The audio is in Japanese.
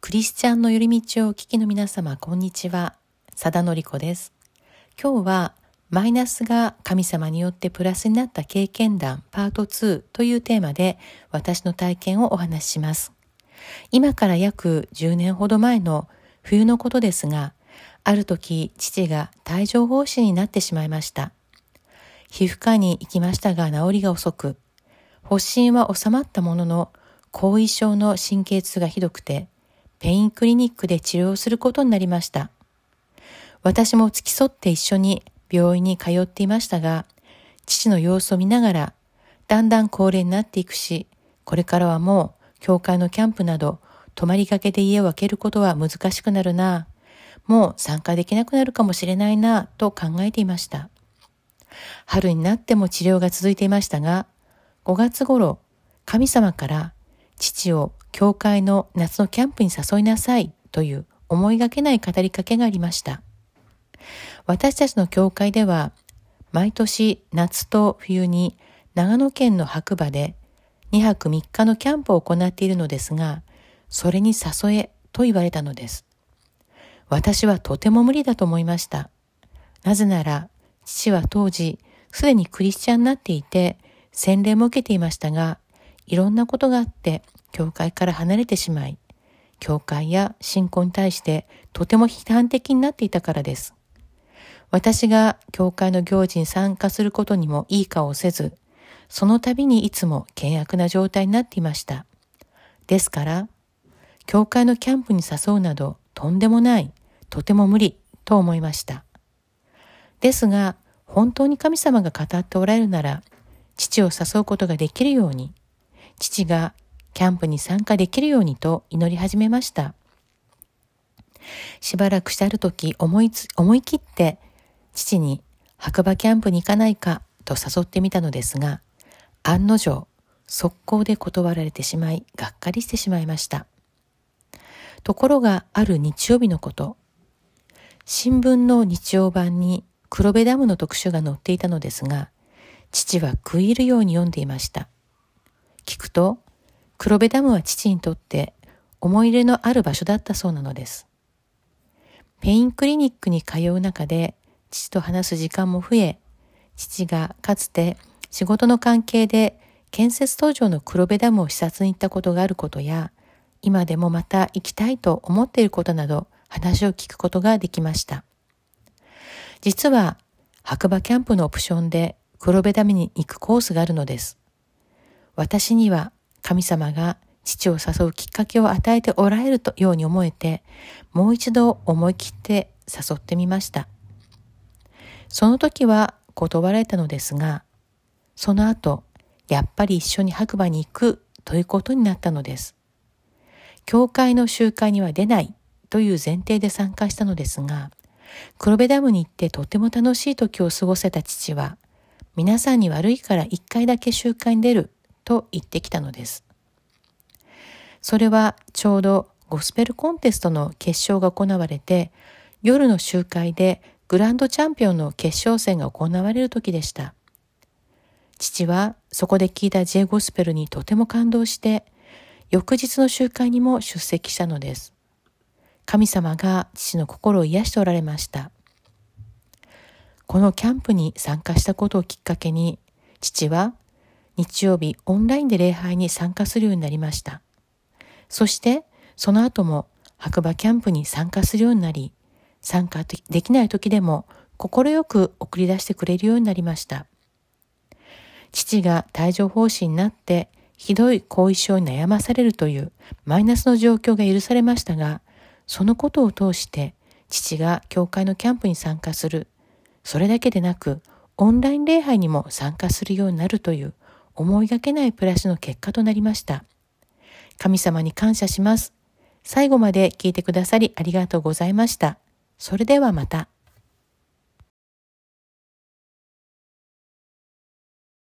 クリスチャンの寄り道をお聞きの皆様、こんにちは。さだのりこです。今日は、マイナスが神様によってプラスになった経験談パート2というテーマで私の体験をお話しします。今から約10年ほど前の冬のことですが、ある時父が帯状疱疹になってしまいました。皮膚科に行きましたが治りが遅く、発疹は収まったものの後遺症の神経痛がひどくて、ペインクリニックで治療することになりました。私も付き添って一緒に病院に通っていましたが、父の様子を見ながら、だんだん高齢になっていくし、これからはもう、教会のキャンプなど、泊まりがけで家を空けることは難しくなるな、もう参加できなくなるかもしれないな、と考えていました。春になっても治療が続いていましたが、5月頃、神様から父を教会の夏のキャンプに誘いなさいという思いがけない語りかけがありました。私たちの教会では、毎年夏と冬に長野県の白馬で2泊3日のキャンプを行っているのですが、それに誘えと言われたのです。私はとても無理だと思いました。なぜなら、父は当時、すでにクリスチャンになっていて、洗礼も受けていましたが、いろんなことがあって教会から離れてしまい、教会や信仰に対してとても批判的になっていたからです。私が教会の行事に参加することにもいい顔をせず、その度にいつも険悪な状態になっていました。ですから、教会のキャンプに誘うなどとんでもない、とても無理と思いました。ですが、本当に神様が語っておられるなら、父を誘うことができるように、父がキャンプに参加できるようにと祈り始めました。しばらくしてある時思いつ、思い切って父に白馬キャンプに行かないかと誘ってみたのですが、案の定、速攻で断られてしまい、がっかりしてしまいました。ところがある日曜日のこと、新聞の日曜版に黒部ダムの特集が載っていたのですが、父は食い入るように読んでいました。聞くと、黒部ダムは父にとって思い入れのある場所だったそうなのです。ペインクリニックに通う中で父と話す時間も増え、父がかつて仕事の関係で建設登場の黒部ダムを視察に行ったことがあることや、今でもまた行きたいと思っていることなど話を聞くことができました。実は白馬キャンプのオプションで黒部ダムに行くコースがあるのです。私には神様が父を誘うきっかけを与えておられるとように思えて、もう一度思い切って誘ってみました。その時は断られたのですが、その後、やっぱり一緒に白馬に行くということになったのです。教会の集会には出ないという前提で参加したのですが、黒部ダムに行ってとても楽しい時を過ごせた父は、皆さんに悪いから一回だけ集会に出ると言ってきたのです。それはちょうどゴスペルコンテストの決勝が行われて夜の集会でグランドチャンピオンの決勝戦が行われる時でした。父はそこで聞いた J ゴスペルにとても感動して翌日の集会にも出席したのです。神様が父の心を癒しておられました。このキャンプに参加したことをきっかけに父は日曜日オンラインで礼拝に参加するようになりました。そしてその後も白馬キャンプに参加するようになり、参加できない時でも快く送り出してくれるようになりました。父が帯状疱疹になってひどい後遺症に悩まされるというマイナスの状況が許されましたが、そのことを通して父が教会のキャンプに参加する、それだけでなくオンライン礼拝にも参加するようになるという思いがけないプラスの結果となりました。神様に感謝します。最後まで聞いてくださりありがとうございました。それではまた。